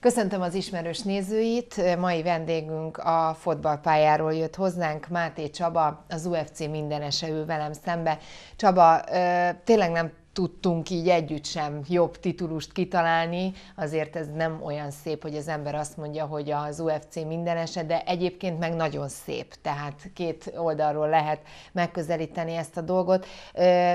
Köszöntöm az ismerős nézőit, mai vendégünk a fotballpályáról jött hozzánk, Máté Csaba, az UFC mindenese ül velem szembe. Csaba, tényleg nem tudtunk így együtt sem jobb titulust kitalálni, azért ez nem olyan szép, hogy az ember azt mondja, hogy az UFC mindenese, de egyébként meg nagyon szép, tehát két oldalról lehet megközelíteni ezt a dolgot.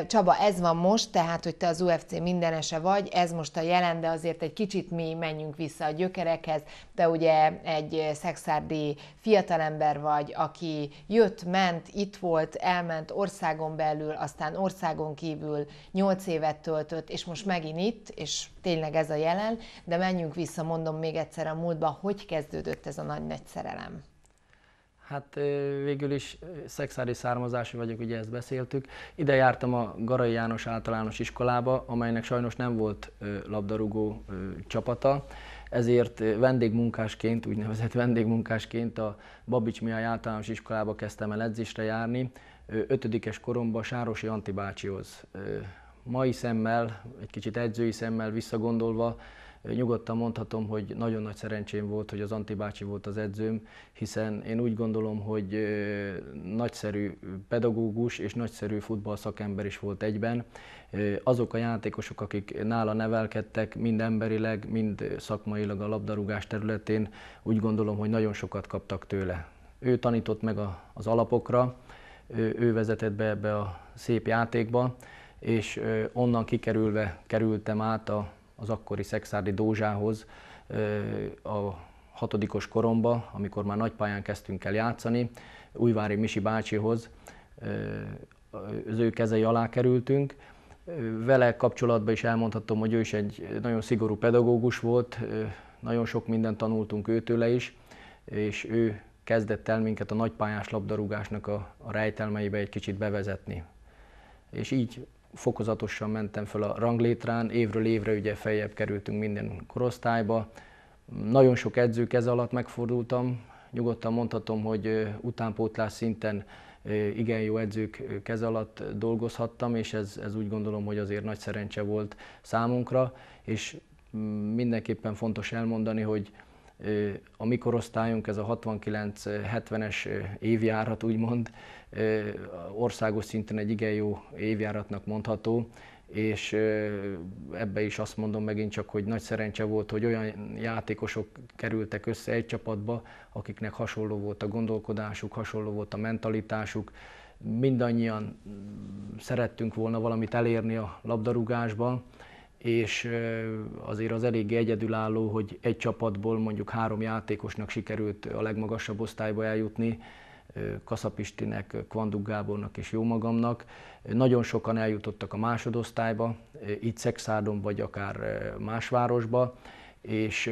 Csaba, ez van most, tehát, hogy te az UFC mindenese vagy, ez most a jelen, de azért egy kicsit mi menjünk vissza a gyökerekhez, de ugye egy szexárdi fiatalember vagy, aki jött, ment, itt volt, elment országon belül, aztán országon kívül, nyolc évet töltött, és most megint itt, és tényleg ez a jelen, de menjünk vissza, mondom még egyszer a múltba, hogy kezdődött ez a nagy-nagy szerelem? Hát végül is szexári származású vagyok, ugye ezt beszéltük. Ide jártam a Garai János általános iskolába, amelynek sajnos nem volt labdarúgó csapata, ezért vendégmunkásként, úgynevezett vendégmunkásként a Babics Mihály általános iskolába kezdtem el edzésre járni. Ötödikes koromban Sárosi Antibácsihoz mai szemmel, egy kicsit edzői szemmel visszagondolva, nyugodtan mondhatom, hogy nagyon nagy szerencsém volt, hogy az Antibácsi volt az edzőm, hiszen én úgy gondolom, hogy nagyszerű pedagógus és nagyszerű szakember is volt egyben. Azok a játékosok, akik nála nevelkedtek, mind emberileg, mind szakmailag a labdarúgás területén, úgy gondolom, hogy nagyon sokat kaptak tőle. Ő tanított meg az alapokra, ő vezetett be ebbe a szép játékba, és onnan kikerülve kerültem át a, az akkori Szexárdi Dózsához a hatodikos koromba, amikor már nagypályán kezdtünk el játszani, Újvári Misi bácsihoz, az ő kezei alá kerültünk. Vele kapcsolatban is elmondhatom, hogy ő is egy nagyon szigorú pedagógus volt, nagyon sok mindent tanultunk őtőle is, és ő kezdett el minket a nagypályás labdarúgásnak a, a rejtelmeibe egy kicsit bevezetni. És így fokozatosan mentem fel a ranglétrán, évről évre ugye feljebb kerültünk minden korosztályba. Nagyon sok edző keze alatt megfordultam, nyugodtan mondhatom, hogy utánpótlás szinten igen jó edzők kez alatt dolgozhattam, és ez, ez úgy gondolom, hogy azért nagy szerencse volt számunkra, és mm, mindenképpen fontos elmondani, hogy a mikorosztályunk, ez a 69-70-es évjárat úgymond, országos szinten egy igen jó évjáratnak mondható, és ebbe is azt mondom megint csak, hogy nagy szerencse volt, hogy olyan játékosok kerültek össze egy csapatba, akiknek hasonló volt a gondolkodásuk, hasonló volt a mentalitásuk, mindannyian mm, szerettünk volna valamit elérni a labdarúgásban, és azért az eléggé egyedülálló, hogy egy csapatból mondjuk három játékosnak sikerült a legmagasabb osztályba eljutni, Kaszapistinek, Kvanduk Gábornak és jómagamnak. Nagyon sokan eljutottak a másodosztályba, itt Szexárdon vagy akár más városba, és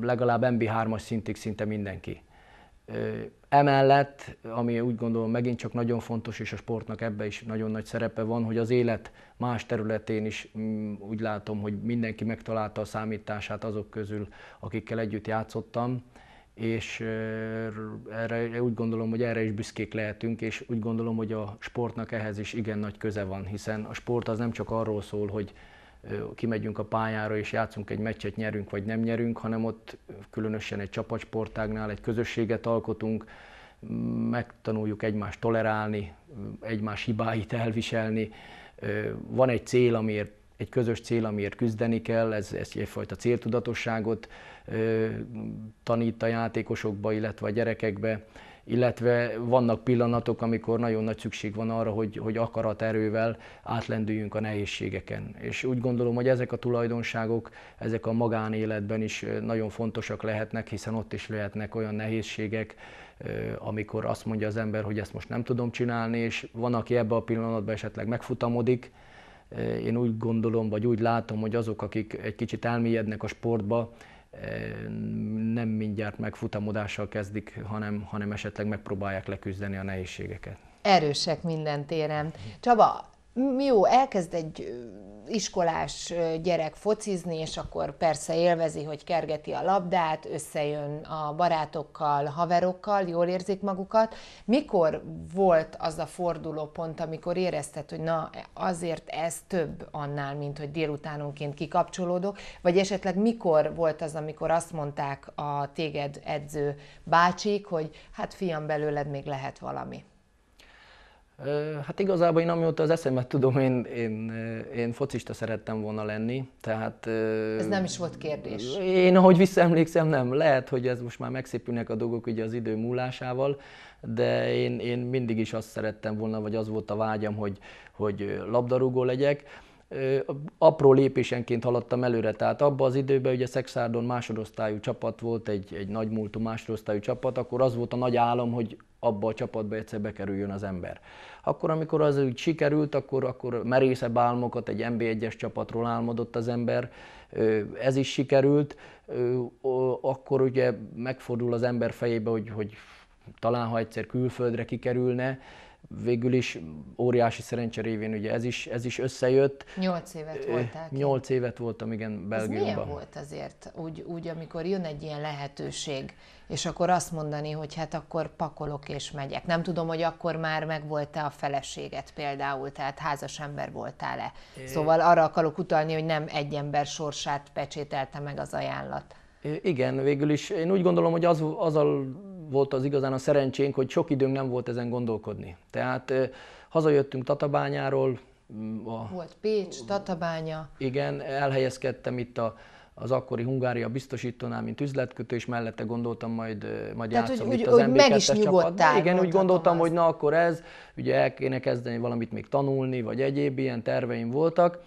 legalább MB3-as szintig szinte mindenki. Emellett, ami úgy gondolom megint csak nagyon fontos, és a sportnak ebbe is nagyon nagy szerepe van, hogy az élet más területén is mm, úgy látom, hogy mindenki megtalálta a számítását azok közül, akikkel együtt játszottam, és erre, úgy gondolom, hogy erre is büszkék lehetünk, és úgy gondolom, hogy a sportnak ehhez is igen nagy köze van, hiszen a sport az nem csak arról szól, hogy kimegyünk a pályára és játszunk egy meccset, nyerünk vagy nem nyerünk, hanem ott különösen egy csapatsportágnál egy közösséget alkotunk, megtanuljuk egymást tolerálni, egymás hibáit elviselni. Van egy cél, amiért egy közös cél, amiért küzdeni kell, ez, ez egyfajta céltudatosságot tanít a játékosokba, illetve a gyerekekbe illetve vannak pillanatok, amikor nagyon nagy szükség van arra, hogy, hogy akarat erővel átlendüljünk a nehézségeken. És úgy gondolom, hogy ezek a tulajdonságok, ezek a magánéletben is nagyon fontosak lehetnek, hiszen ott is lehetnek olyan nehézségek, amikor azt mondja az ember, hogy ezt most nem tudom csinálni, és van, aki ebbe a pillanatban esetleg megfutamodik, én úgy gondolom, vagy úgy látom, hogy azok, akik egy kicsit elmélyednek a sportba, nem mindjárt megfutamodással kezdik, hanem, hanem esetleg megpróbálják leküzdeni a nehézségeket. Erősek minden téren. Csaba, jó, elkezd egy iskolás gyerek focizni, és akkor persze élvezi, hogy kergeti a labdát, összejön a barátokkal, haverokkal, jól érzik magukat. Mikor volt az a fordulópont, amikor érezted, hogy na, azért ez több annál, mint hogy délutánonként kikapcsolódok, vagy esetleg mikor volt az, amikor azt mondták a téged edző bácsik, hogy hát fiam, belőled még lehet valami? Hát igazából én amióta az eszemet tudom, én, én, én focista szerettem volna lenni, tehát... Ez nem is volt kérdés. Én, ahogy visszaemlékszem, nem. Lehet, hogy ez most már megszépülnek a dolgok ugye az idő múlásával, de én, én mindig is azt szerettem volna, vagy az volt a vágyam, hogy, hogy labdarúgó legyek apró lépésenként haladtam előre, tehát abban az időben ugye Szexárdon másodosztályú csapat volt, egy, egy nagy múltú másodosztályú csapat, akkor az volt a nagy álom, hogy abba a csapatba egyszer bekerüljön az ember. Akkor, amikor az úgy sikerült, akkor, akkor merészebb álmokat, egy MB1-es csapatról álmodott az ember, ez is sikerült, akkor ugye megfordul az ember fejébe, hogy, hogy talán ha egyszer külföldre kikerülne, végül is óriási szerencse révén ugye ez is, ez is összejött. Nyolc évet voltál. Nyolc évet voltam, igen, Belgiumban. Ez milyen volt azért, úgy, úgy, amikor jön egy ilyen lehetőség, és akkor azt mondani, hogy hát akkor pakolok és megyek. Nem tudom, hogy akkor már megvolt-e a feleséget például, tehát házas ember voltál-e. Szóval arra akarok utalni, hogy nem egy ember sorsát pecsételte meg az ajánlat. Igen, végül is én úgy gondolom, hogy az, az a volt az igazán a szerencsénk, hogy sok időnk nem volt ezen gondolkodni. Tehát hazajöttünk Tatabányáról. Mm, a, volt Pécs, Tatabánya. Igen, elhelyezkedtem itt a, az akkori Hungária biztosítónál, mint üzletkötő, és mellette gondoltam, majd, majd Tehát, játszom hogy, itt hogy, az meg is nyugodtál. Igen, úgy gondoltam, azt. hogy na akkor ez, ugye el kéne kezdeni valamit még tanulni, vagy egyéb ilyen terveim voltak,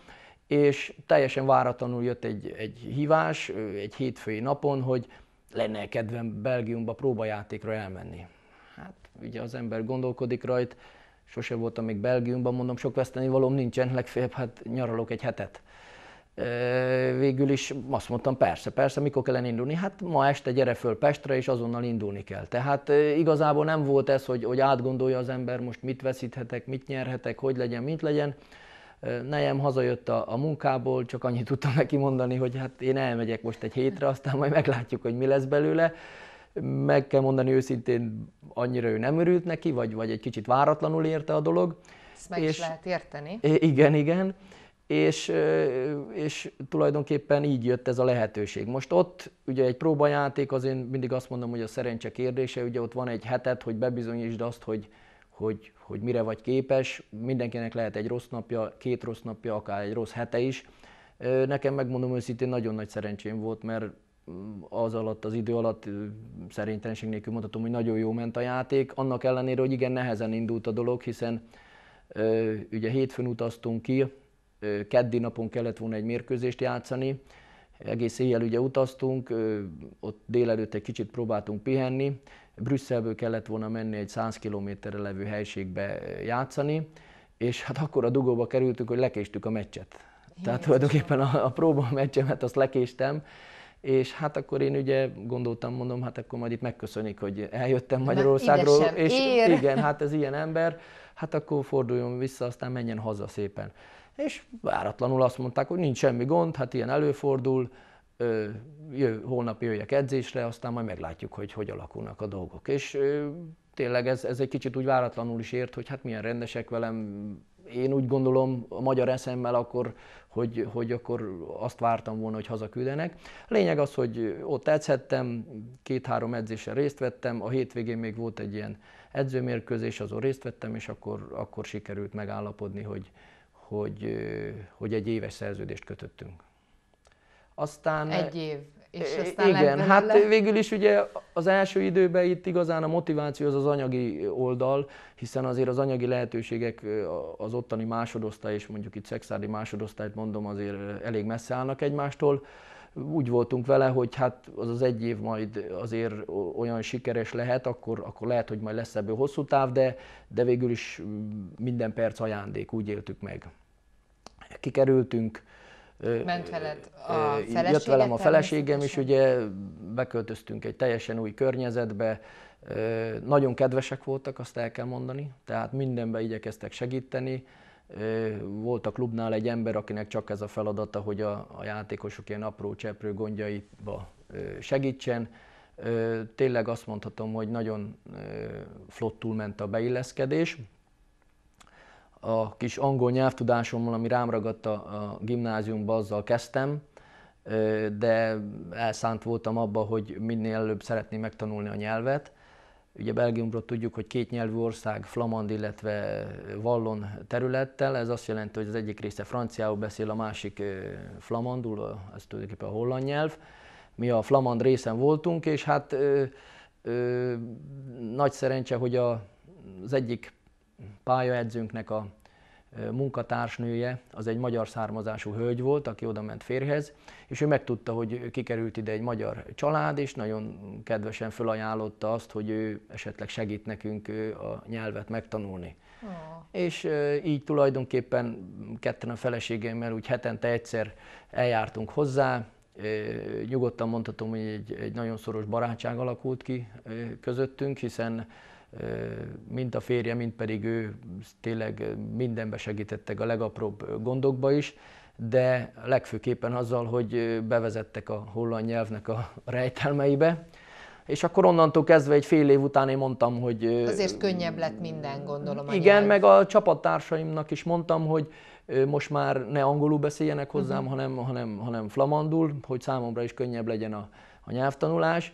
és teljesen váratlanul jött egy, egy hívás egy hétfői napon, hogy lenne kedvem Belgiumba próbajátékra elmenni. Hát ugye az ember gondolkodik rajt, sose voltam még Belgiumban, mondom, sok vesztenivalóm nincsen, legfeljebb hát nyaralok egy hetet. Végül is azt mondtam, persze, persze, mikor kellene indulni? Hát ma este gyere föl Pestre, és azonnal indulni kell. Tehát igazából nem volt ez, hogy, hogy átgondolja az ember most mit veszíthetek, mit nyerhetek, hogy legyen, mint legyen nejem hazajött a, a munkából, csak annyit tudtam neki mondani, hogy hát én elmegyek most egy hétre, aztán majd meglátjuk, hogy mi lesz belőle. Meg kell mondani őszintén, annyira ő nem örült neki, vagy, vagy egy kicsit váratlanul érte a dolog. Ezt meg és, is lehet érteni. Igen, igen. És, és tulajdonképpen így jött ez a lehetőség. Most ott ugye egy próbajáték, az én mindig azt mondom, hogy a szerencse kérdése, ugye ott van egy hetet, hogy bebizonyítsd azt, hogy, hogy, hogy mire vagy képes. Mindenkinek lehet egy rossz napja, két rossz napja, akár egy rossz hete is. Nekem megmondom őszintén, nagyon nagy szerencsém volt, mert mm, az alatt, az idő alatt szerénytelenség nélkül mondhatom, hogy nagyon jó ment a játék, annak ellenére, hogy igen, nehezen indult a dolog, hiszen ugye hétfőn utaztunk ki, keddi napon kellett volna egy mérkőzést játszani, egész éjjel ugye utaztunk, ott délelőtt egy kicsit próbáltunk pihenni, Brüsszelből kellett volna menni egy 100 kilométerre levő helységbe eh, játszani, és hát akkor a dugóba kerültünk, hogy lekéstük a meccset. Jézus. Tehát tulajdonképpen a, a próba meccsemet azt lekéstem, és hát akkor én ugye gondoltam, mondom, hát akkor majd itt megköszönik, hogy eljöttem Magyarországról, és ér. igen, hát ez ilyen ember, hát akkor forduljon vissza, aztán menjen haza szépen. És váratlanul azt mondták, hogy nincs semmi gond, hát ilyen előfordul, jö, holnap jöjjek edzésre, aztán majd meglátjuk, hogy hogy alakulnak a dolgok. És ö, tényleg ez, ez egy kicsit úgy váratlanul is ért, hogy hát milyen rendesek velem, én úgy gondolom a magyar eszemmel akkor, hogy, hogy akkor azt vártam volna, hogy hazaküldenek. Lényeg az, hogy ott edzhettem, két-három edzésen részt vettem, a hétvégén még volt egy ilyen edzőmérkőzés, azon részt vettem, és akkor, akkor sikerült megállapodni, hogy, hogy, hogy egy éves szerződést kötöttünk aztán... Egy eh, év. És eh, aztán igen, hát le... végül is ugye az első időben itt igazán a motiváció az az anyagi oldal, hiszen azért az anyagi lehetőségek eh, az ottani másodosztály, és mondjuk itt szexádi másodosztályt mondom, azért elég messze állnak egymástól úgy voltunk vele, hogy hát az az egy év majd azért olyan sikeres lehet, akkor, akkor lehet, hogy majd lesz ebből hosszú táv, de, de végül is mm, minden perc ajándék, úgy éltük meg. Kikerültünk, Ment veled a Jött velem a feleségem is, ugye beköltöztünk egy teljesen új környezetbe, nagyon kedvesek voltak, azt el kell mondani, tehát mindenbe igyekeztek segíteni. Volt a klubnál egy ember, akinek csak ez a feladata, hogy a, a játékosok ilyen apró cseprő gondjaiba segítsen. Tényleg azt mondhatom, hogy nagyon flottul ment a beilleszkedés a kis angol nyelvtudásommal, ami rám ragadt a gimnáziumba, azzal kezdtem, de elszánt voltam abba, hogy minél előbb szeretném megtanulni a nyelvet. Ugye Belgiumról tudjuk, hogy két nyelvű ország, flamand, illetve vallon területtel. Ez azt jelenti, hogy az egyik része franciául beszél, a másik flamandul, ez tulajdonképpen a holland nyelv. Mi a flamand részen voltunk, és hát ö, ö, nagy szerencse, hogy a, az egyik pályaedzőnknek a munkatársnője, az egy magyar származású hölgy volt, aki oda ment férhez, és ő megtudta, hogy kikerült ide egy magyar család, és nagyon kedvesen felajánlotta azt, hogy ő esetleg segít nekünk a nyelvet megtanulni. Oh. És így tulajdonképpen ketten a feleségemmel úgy hetente egyszer eljártunk hozzá, nyugodtan mondhatom, hogy egy, egy nagyon szoros barátság alakult ki közöttünk, hiszen mint a férje, mint pedig ő tényleg mindenbe segítettek a legapróbb gondokba is, de legfőképpen azzal, hogy bevezettek a holland nyelvnek a rejtelmeibe, és akkor onnantól kezdve egy fél év után én mondtam, hogy... Azért könnyebb lett minden, gondolom. igen, nyelv. meg a csapattársaimnak is mondtam, hogy most már ne angolul beszéljenek hozzám, uh-huh. hanem, hanem, hanem flamandul, hogy számomra is könnyebb legyen a, a nyelvtanulás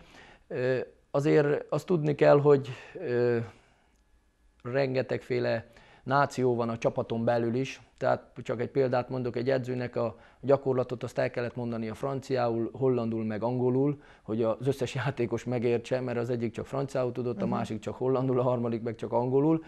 azért azt tudni kell, hogy ö, rengetegféle náció van a csapaton belül is, tehát csak egy példát mondok, egy edzőnek a gyakorlatot azt el kellett mondani a franciául, hollandul, meg angolul, hogy az összes játékos megértse, mert az egyik csak franciául tudott, a mhm. másik csak hollandul, a harmadik meg csak angolul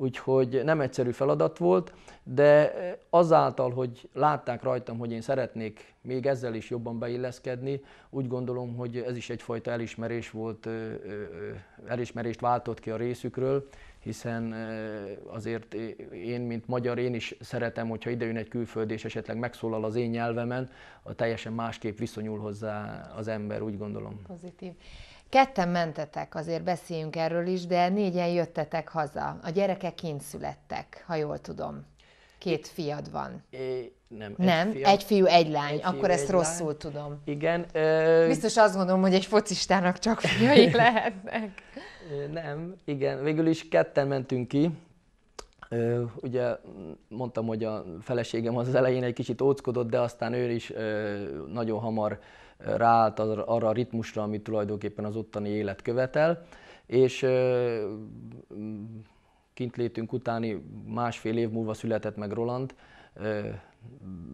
úgyhogy nem egyszerű feladat volt, de eh, azáltal, hogy látták rajtam, hogy én szeretnék még ezzel is jobban beilleszkedni, úgy gondolom, hogy ez is egyfajta elismerés volt, eh, eh, elismerést váltott ki a részükről, hiszen azért én, mint magyar, én is szeretem, hogyha idejön egy külföld és esetleg megszólal az én nyelvemen, a teljesen másképp viszonyul hozzá az ember, úgy gondolom. Pozitív. Ketten mentetek, azért beszéljünk erről is, de négyen jöttetek haza. A gyerekek kint születtek, ha jól tudom. Két fiad van. É, nem, egy, nem fiam, egy fiú, egy lány. Egy Akkor fiú, ezt rosszul lány. tudom. Igen. Ö... Biztos azt gondolom, hogy egy focistának csak fiai lehetnek. nem, igen. Végül is ketten mentünk ki. Ö, ugye mondtam, hogy a feleségem az elején egy kicsit óckodott, de aztán ő is ö, nagyon hamar ráállt arra a ritmusra, amit tulajdonképpen az ottani élet követel, és kintlétünk utáni másfél év múlva született meg Roland,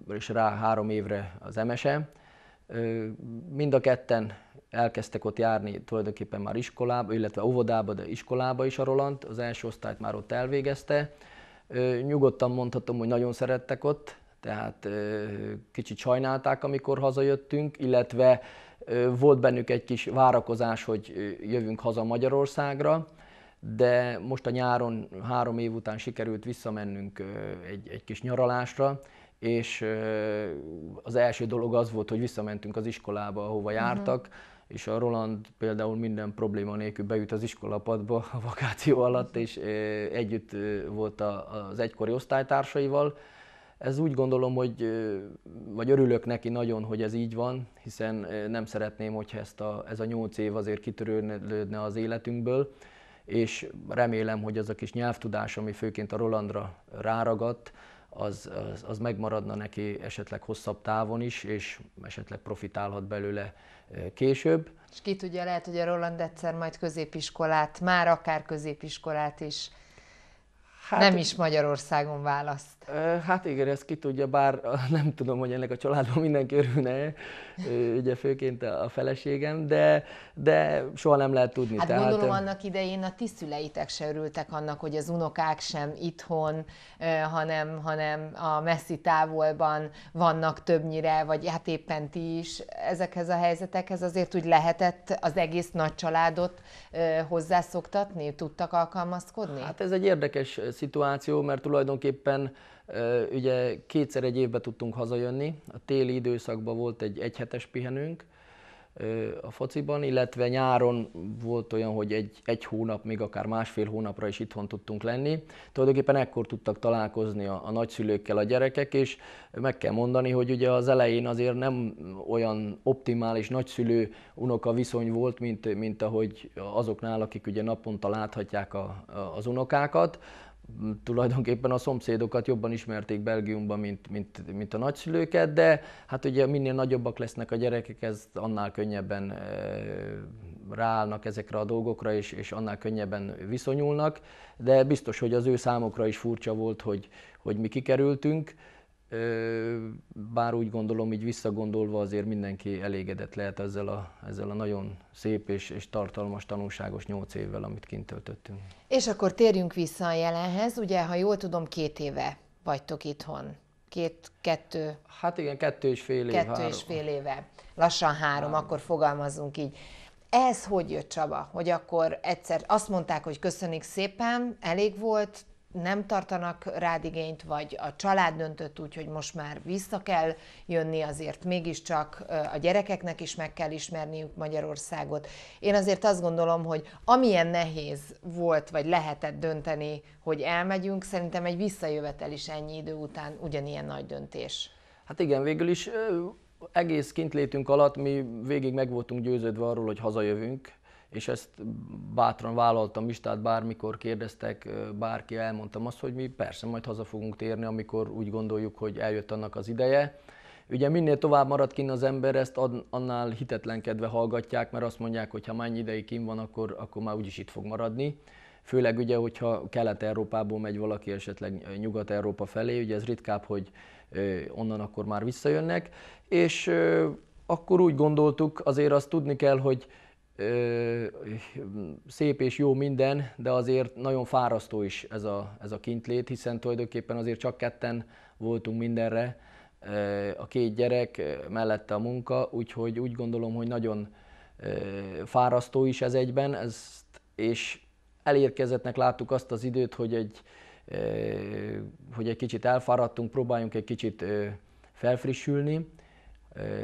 és rá három évre az emese. Mind a ketten elkezdtek ott járni tulajdonképpen már iskolába, illetve óvodába, de iskolába is a Roland, az első osztályt már ott elvégezte. Nyugodtan mondhatom, hogy nagyon szerettek ott, tehát kicsit sajnálták, amikor hazajöttünk, illetve volt bennük egy kis várakozás, hogy jövünk haza Magyarországra, de most a nyáron, három év után sikerült visszamennünk egy, egy kis nyaralásra, és az első dolog az volt, hogy visszamentünk az iskolába, ahova mhm. jártak, uh-huh. és a Roland például minden probléma nélkül bejut az iskolapadba a vakáció alatt, és együtt volt az egykori osztálytársaival, ez úgy gondolom, hogy, vagy örülök neki nagyon, hogy ez így van, hiszen nem szeretném, hogyha ezt a, ez a nyolc év azért kitörődne az életünkből, és remélem, hogy az a kis nyelvtudás, ami főként a Rolandra ráragadt, az, az, az megmaradna neki esetleg hosszabb távon is, és esetleg profitálhat belőle később. És ki tudja, lehet, hogy a Roland egyszer majd középiskolát, már akár középiskolát is hát, nem is Magyarországon választ. Hát igen, ezt ki tudja, bár nem tudom, hogy ennek a családban mindenki örülne, ugye főként a feleségem, de, de soha nem lehet tudni. Hát tehát... gondolom annak idején a ti szüleitek se örültek annak, hogy az unokák sem itthon, hanem, hanem a messzi távolban vannak többnyire, vagy hát éppen ti is ezekhez a helyzetekhez azért úgy lehetett az egész nagy családot hozzászoktatni, tudtak alkalmazkodni? Hát ez egy érdekes szituáció, mert tulajdonképpen Ugye kétszer egy évben tudtunk hazajönni, a téli időszakban volt egy egyhetes pihenőnk a fociban, illetve nyáron volt olyan, hogy egy, egy hónap, még akár másfél hónapra is itthon tudtunk lenni. Tulajdonképpen ekkor tudtak találkozni a, a nagyszülőkkel a gyerekek, és meg kell mondani, hogy ugye az elején azért nem olyan optimális nagyszülő-unoka viszony volt, mint, mint ahogy azoknál, akik ugye naponta láthatják a, a, az unokákat tulajdonképpen a szomszédokat jobban ismerték Belgiumban, mint, mint, mint a nagyszülőket, de hát ugye minél nagyobbak lesznek a gyerekek, ez annál könnyebben e, ráállnak ezekre a dolgokra, és, és annál könnyebben viszonyulnak, de biztos, hogy az ő számokra is furcsa volt, hogy, hogy mi kikerültünk bár úgy gondolom, így visszagondolva azért mindenki elégedett lehet ezzel a, ezzel a nagyon szép és, és tartalmas, tanulságos nyolc évvel, amit kint töltöttünk. És akkor térjünk vissza a jelenhez, ugye, ha jól tudom, két éve vagytok itthon. Két, kettő... Hát igen, kettő és fél éve. Kettő három. és fél éve. Lassan három, három, akkor fogalmazunk így. Ez hogy jött, Csaba? Hogy akkor egyszer azt mondták, hogy köszönjük szépen, elég volt, nem tartanak rád igényt, vagy a család döntött úgy, hogy most már vissza kell jönni, azért mégiscsak a gyerekeknek is meg kell ismerniük Magyarországot. Én azért azt gondolom, hogy amilyen nehéz volt, vagy lehetett dönteni, hogy elmegyünk, szerintem egy visszajövetel is ennyi idő után ugyanilyen nagy döntés. Hát igen, végül is egész kintlétünk alatt mi végig meg voltunk győződve arról, hogy hazajövünk, és ezt bátran vállaltam is, tehát bármikor kérdeztek, bárki elmondtam azt, hogy mi persze majd haza fogunk térni, amikor úgy gondoljuk, hogy eljött annak az ideje. Ugye minél tovább marad kint az ember, ezt annál hitetlenkedve hallgatják, mert azt mondják, hogy ha mennyi ideig kint van, akkor, akkor már úgyis itt fog maradni. Főleg ugye, hogyha Kelet-Európából megy valaki esetleg Nyugat-Európa felé, ugye ez ritkább, hogy onnan akkor már visszajönnek, és akkor úgy gondoltuk, azért azt tudni kell, hogy szép és jó minden, de azért nagyon fárasztó is ez a, ez a kintlét, hiszen tulajdonképpen azért csak ketten voltunk mindenre, a két gyerek mellette a munka, úgyhogy úgy gondolom, hogy nagyon fárasztó is ez egyben, ezt, és elérkezettnek láttuk azt az időt, hogy egy, hogy egy kicsit elfáradtunk, próbáljunk egy kicsit felfrissülni,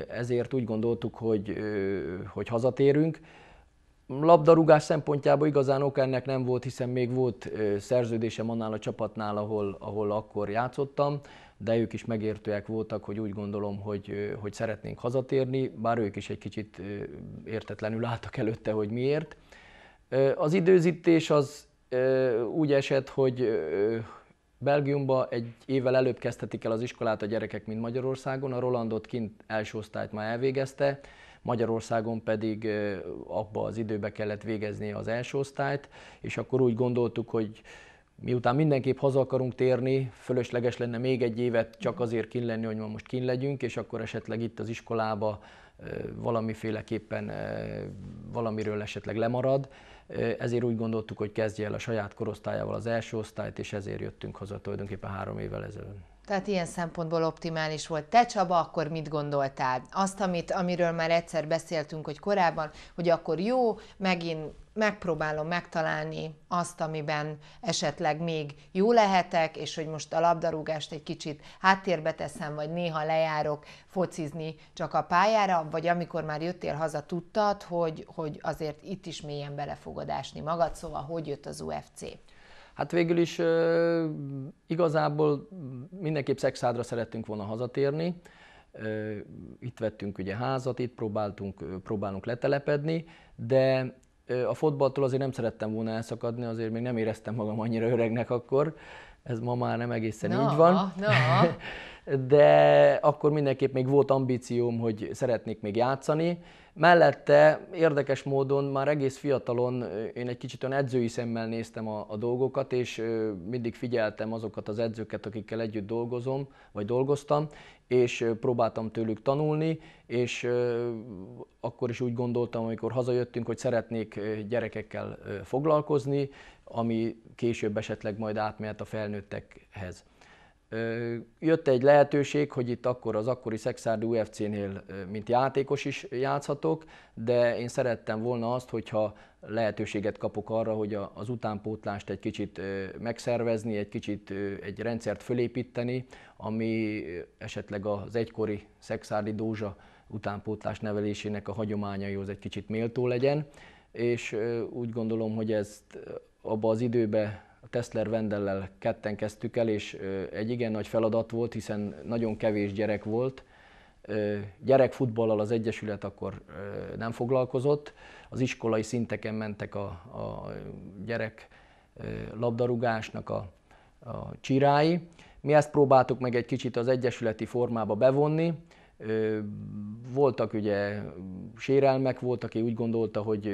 ezért úgy gondoltuk, hogy, hogy hazatérünk labdarúgás szempontjából igazán ok ennek nem volt, hiszen még volt szerződésem annál a csapatnál, ahol, ahol akkor játszottam, de ők is megértőek voltak, hogy úgy gondolom, hogy, hogy szeretnénk hazatérni, bár ők is egy kicsit értetlenül álltak előtte, hogy miért. Az időzítés az úgy esett, hogy Belgiumban egy évvel előbb kezdhetik el az iskolát a gyerekek, mint Magyarországon. A Rolandot kint első osztályt már elvégezte, Magyarországon pedig abba az időbe kellett végezni az első osztályt, és akkor úgy gondoltuk, hogy miután mindenképp haza akarunk térni, fölösleges lenne még egy évet csak azért kin lenni, hogy ma most kin legyünk, és akkor esetleg itt az iskolába valamiféleképpen valamiről esetleg lemarad. Ezért úgy gondoltuk, hogy kezdje el a saját korosztályával az első osztályt, és ezért jöttünk haza tulajdonképpen három évvel ezelőtt. Tehát ilyen szempontból optimális volt. Te Csaba, akkor mit gondoltál? Azt, amit, amiről már egyszer beszéltünk, hogy korábban, hogy akkor jó, megint megpróbálom megtalálni azt, amiben esetleg még jó lehetek, és hogy most a labdarúgást egy kicsit háttérbe teszem, vagy néha lejárok focizni csak a pályára, vagy amikor már jöttél haza, tudtad, hogy, hogy azért itt is mélyen bele fogod ásni magad, szóval hogy jött az UFC? Hát végül is igazából mindenképp szexádra szerettünk volna hazatérni. itt vettünk ugye házat, itt próbáltunk, próbálunk letelepedni, de a fotballtól azért nem szerettem volna elszakadni, azért még nem éreztem magam annyira öregnek akkor. Ez ma már nem egészen no, így van. No. de akkor mindenképp még volt ambícióm, hogy szeretnék még játszani. Mellette érdekes módon már egész fiatalon én egy kicsit olyan edzői szemmel néztem a, a dolgokat, és mindig figyeltem azokat az edzőket, akikkel együtt dolgozom, vagy dolgoztam, és próbáltam tőlük tanulni, és akkor is úgy gondoltam, amikor hazajöttünk, hogy szeretnék gyerekekkel foglalkozni, ami később esetleg majd átmehet a felnőttekhez. Jött egy lehetőség, hogy itt akkor az akkori Szexárd UFC-nél, mint játékos is játszhatok, de én szerettem volna azt, hogyha lehetőséget kapok arra, hogy az utánpótlást egy kicsit megszervezni, egy kicsit egy rendszert fölépíteni, ami esetleg az egykori Szexárdi Dózsa utánpótlás nevelésének a hagyományaihoz egy kicsit méltó legyen, és úgy gondolom, hogy ezt abba az időbe a Tesler Vendellel ketten kezdtük el, és egy igen nagy feladat volt, hiszen nagyon kevés gyerek volt. Gyerekfutballal az Egyesület akkor nem foglalkozott, az iskolai szinteken mentek a, a gyerek labdarúgásnak a, a csirái. Mi ezt próbáltuk meg egy kicsit az egyesületi formába bevonni, voltak ugye sérelmek, volt, aki úgy gondolta, hogy,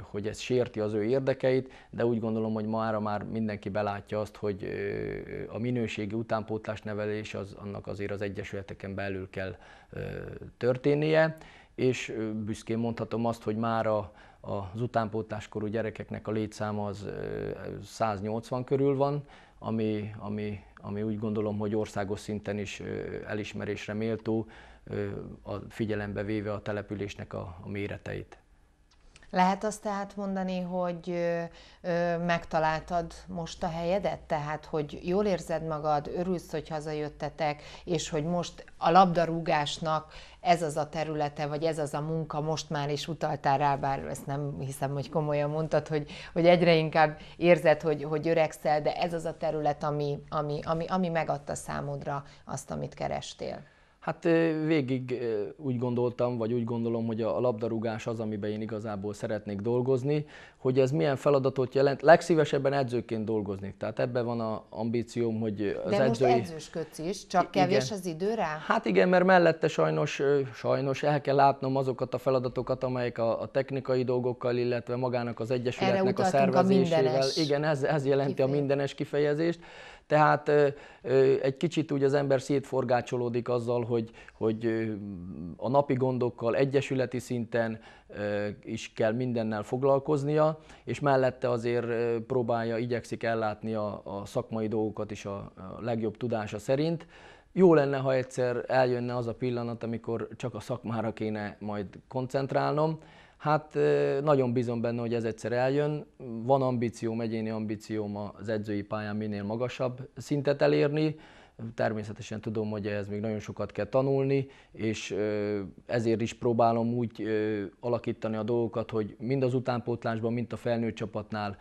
hogy ez sérti az ő érdekeit, de úgy gondolom, hogy mára már mindenki belátja azt, hogy a minőségi utánpótlás nevelés az, annak azért az egyesületeken belül kell történnie, és büszkén mondhatom azt, hogy már a az utánpótláskorú gyerekeknek a létszáma az 180 körül van, ami, ami, ami úgy gondolom, hogy országos szinten is elismerésre méltó a figyelembe véve a településnek a, a méreteit. Lehet azt tehát mondani, hogy ö, ö, megtaláltad most a helyedet? Tehát, hogy jól érzed magad, örülsz, hogy hazajöttetek, és hogy most a labdarúgásnak ez az a területe, vagy ez az a munka, most már is utaltál rá, bár ezt nem hiszem, hogy komolyan mondtad, hogy, hogy egyre inkább érzed, hogy, hogy öregszel, de ez az a terület, ami, ami, ami, ami megadta számodra azt, amit kerestél. Hát végig úgy gondoltam, vagy úgy gondolom, hogy a labdarúgás az, amiben én igazából szeretnék dolgozni, hogy ez milyen feladatot jelent. Legszívesebben edzőként dolgoznék, tehát ebben van a ambícióm, hogy az De edzői... most edzősködsz is, csak kevés igen. az idő rá? Hát igen, mert mellette sajnos, sajnos el kell látnom azokat a feladatokat, amelyek a, a technikai dolgokkal, illetve magának az egyesületnek Erre a szervezésével. A igen, ez, ez jelenti kifejezés. a mindenes kifejezést. Tehát egy kicsit úgy az ember szétforgácsolódik azzal, hogy, hogy a napi gondokkal egyesületi szinten is kell mindennel foglalkoznia, és mellette azért próbálja, igyekszik ellátni a, a szakmai dolgokat is a, a legjobb tudása szerint. Jó lenne, ha egyszer eljönne az a pillanat, amikor csak a szakmára kéne majd koncentrálnom, Hát nagyon bízom benne, hogy ez egyszer eljön. Van ambícióm, egyéni ambícióm az edzői pályán minél magasabb szintet elérni. Természetesen tudom, hogy ez még nagyon sokat kell tanulni, és ezért is próbálom úgy alakítani a dolgokat, hogy mind az utánpótlásban, mind a felnőtt csapatnál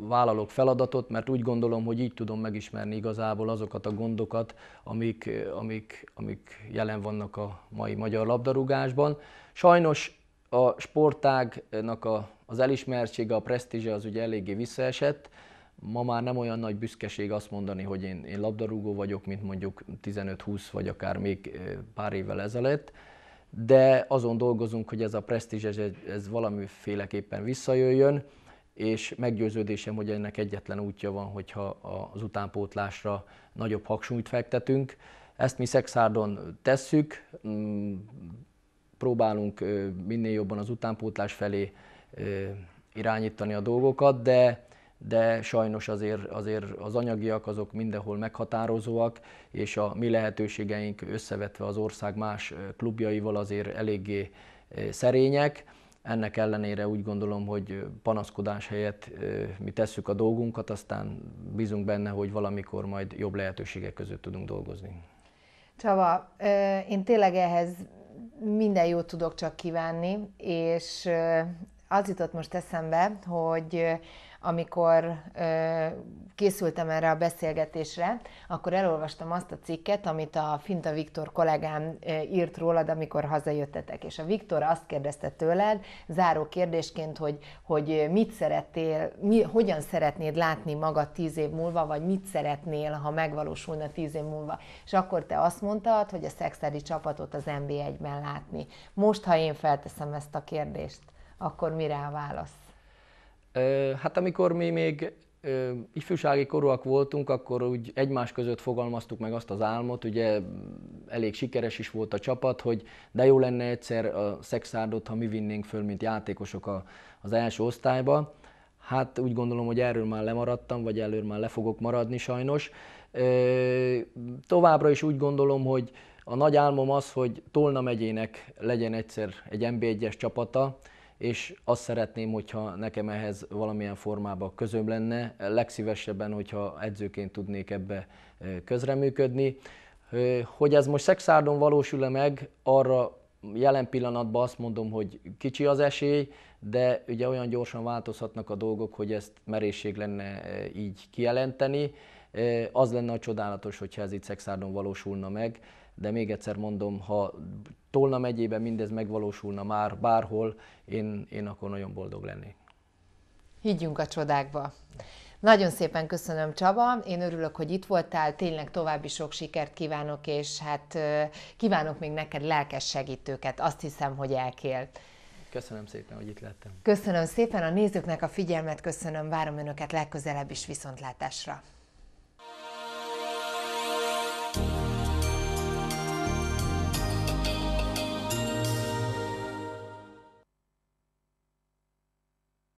vállalok feladatot, mert úgy gondolom, hogy így tudom megismerni igazából azokat a gondokat, amik, amik, amik jelen vannak a mai magyar labdarúgásban. Sajnos a sportágnak a, az elismertsége, a presztízse az ugye eléggé visszaesett. Ma már nem olyan nagy büszkeség azt mondani, hogy én, én labdarúgó vagyok, mint mondjuk 15-20 vagy akár még eh, pár évvel ezelőtt de azon dolgozunk, hogy ez a presztízs, ez, ez valamiféleképpen visszajöjjön, és meggyőződésem, hogy ennek egyetlen útja van, hogyha az utánpótlásra nagyobb hangsúlyt fektetünk. Ezt mi Szexárdon tesszük, mm, próbálunk minél jobban az utánpótlás felé irányítani a dolgokat, de, de sajnos azért, azért az anyagiak azok mindenhol meghatározóak, és a mi lehetőségeink összevetve az ország más klubjaival azért eléggé szerények. Ennek ellenére úgy gondolom, hogy panaszkodás helyett mi tesszük a dolgunkat, aztán bízunk benne, hogy valamikor majd jobb lehetőségek között tudunk dolgozni. Csaba, én tényleg ehhez minden jót tudok csak kívánni, és az jutott most eszembe, hogy amikor ö, készültem erre a beszélgetésre, akkor elolvastam azt a cikket, amit a Finta Viktor kollégám írt rólad, amikor hazajöttetek. És a Viktor azt kérdezte tőled, záró kérdésként, hogy, hogy mit szerettél, mi, hogyan szeretnéd látni magad tíz év múlva, vagy mit szeretnél, ha megvalósulna tíz év múlva. És akkor te azt mondtad, hogy a szexári csapatot az NB1-ben látni. Most, ha én felteszem ezt a kérdést, akkor mire a válasz? Hát amikor mi még ifjúsági korúak voltunk, akkor úgy egymás között fogalmaztuk meg azt az álmot, ugye elég sikeres is volt a csapat, hogy de jó lenne egyszer a szexárdot, ha mi vinnénk föl, mint játékosok a, az első osztályba. Hát úgy gondolom, hogy erről már lemaradtam, vagy előr már le fogok maradni sajnos. Továbbra is úgy gondolom, hogy a nagy álmom az, hogy Tolna megyének legyen egyszer egy NB1-es csapata, és azt szeretném, hogyha nekem ehhez valamilyen formában közöm lenne, legszívesebben, hogyha edzőként tudnék ebbe közreműködni. Hogy ez most szexárdon valósul-e meg, arra jelen pillanatban azt mondom, hogy kicsi az esély, de ugye olyan gyorsan változhatnak a dolgok, hogy ezt merészség lenne így kijelenteni. Az lenne a csodálatos, hogyha ez itt szexárdon valósulna meg de még egyszer mondom, ha Tolna megyében mindez megvalósulna már bárhol, én, én akkor nagyon boldog lennék. Higgyünk a csodákba! Nagyon szépen köszönöm Csaba, én örülök, hogy itt voltál, tényleg további sok sikert kívánok, és hát kívánok még neked lelkes segítőket, azt hiszem, hogy elkél. Köszönöm szépen, hogy itt lettem. Köszönöm szépen a nézőknek a figyelmet, köszönöm, várom Önöket legközelebb is viszontlátásra.